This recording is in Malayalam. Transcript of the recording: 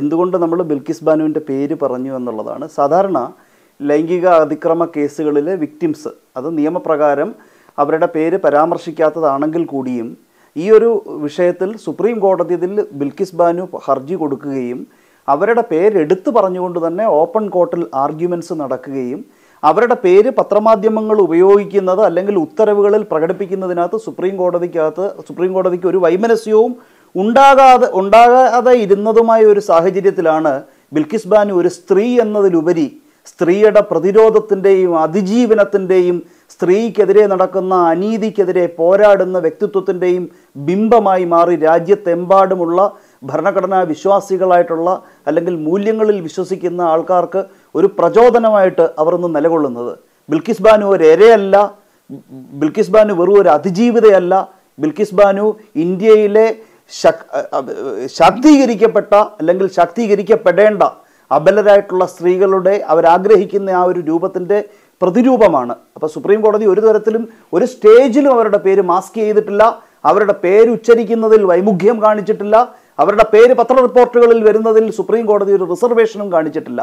എന്തുകൊണ്ട് നമ്മൾ ബിൽക്കിസ് ബാനുവിൻ്റെ പേര് പറഞ്ഞു എന്നുള്ളതാണ് സാധാരണ ലൈംഗിക അതിക്രമ കേസുകളിലെ വിക്ടിംസ് അത് നിയമപ്രകാരം അവരുടെ പേര് പരാമർശിക്കാത്തതാണെങ്കിൽ കൂടിയും ഈ ഒരു വിഷയത്തിൽ സുപ്രീം കോടതിയിൽ ബിൽക്കിസ് ബാനു ഹർജി കൊടുക്കുകയും അവരുടെ പേരെടുത്തു പറഞ്ഞുകൊണ്ട് തന്നെ ഓപ്പൺ കോർട്ടിൽ ആർഗ്യുമെൻറ്റ്സ് നടക്കുകയും അവരുടെ പേര് പത്രമാധ്യമങ്ങൾ ഉപയോഗിക്കുന്നത് അല്ലെങ്കിൽ ഉത്തരവുകളിൽ പ്രകടിപ്പിക്കുന്നതിനകത്ത് സുപ്രീം കോടതിക്കകത്ത് സുപ്രീം കോടതിക്ക് ഒരു വൈമനസ്യവും ഉണ്ടാകാതെ ഉണ്ടാകാതെ ഇരുന്നതുമായ ഒരു സാഹചര്യത്തിലാണ് ബിൽക്കിസ് ബാനു ഒരു സ്ത്രീ എന്നതിലുപരി സ്ത്രീയുടെ പ്രതിരോധത്തിൻ്റെയും അതിജീവനത്തിൻ്റെയും സ്ത്രീക്കെതിരെ നടക്കുന്ന അനീതിക്കെതിരെ പോരാടുന്ന വ്യക്തിത്വത്തിൻ്റെയും ബിംബമായി മാറി രാജ്യത്തെമ്പാടുമുള്ള ഭരണഘടനാ വിശ്വാസികളായിട്ടുള്ള അല്ലെങ്കിൽ മൂല്യങ്ങളിൽ വിശ്വസിക്കുന്ന ആൾക്കാർക്ക് ഒരു പ്രചോദനമായിട്ട് അവർ ഇന്ന് നിലകൊള്ളുന്നത് ബിൽക്കിസ് ബാനു ഒരു എരയല്ല ബിൽക്കിസ് ബാനു വെറും ഒരു അതിജീവിതയല്ല ബിൽക്കിസ് ബാനു ഇന്ത്യയിലെ ശാക്തീകരിക്കപ്പെട്ട അല്ലെങ്കിൽ ശാക്തീകരിക്കപ്പെടേണ്ട അബലരായിട്ടുള്ള സ്ത്രീകളുടെ അവരാഗ്രഹിക്കുന്ന ആ ഒരു രൂപത്തിൻ്റെ പ്രതിരൂപമാണ് അപ്പോൾ സുപ്രീം കോടതി ഒരു തരത്തിലും ഒരു സ്റ്റേജിലും അവരുടെ പേര് മാസ്ക് ചെയ്തിട്ടില്ല അവരുടെ പേര് ഉച്ചരിക്കുന്നതിൽ വൈമുഖ്യം കാണിച്ചിട്ടില്ല അവരുടെ പേര് പത്ര റിപ്പോർട്ടുകളിൽ വരുന്നതിൽ സുപ്രീം കോടതി ഒരു റിസർവേഷനും കാണിച്ചിട്ടില്ല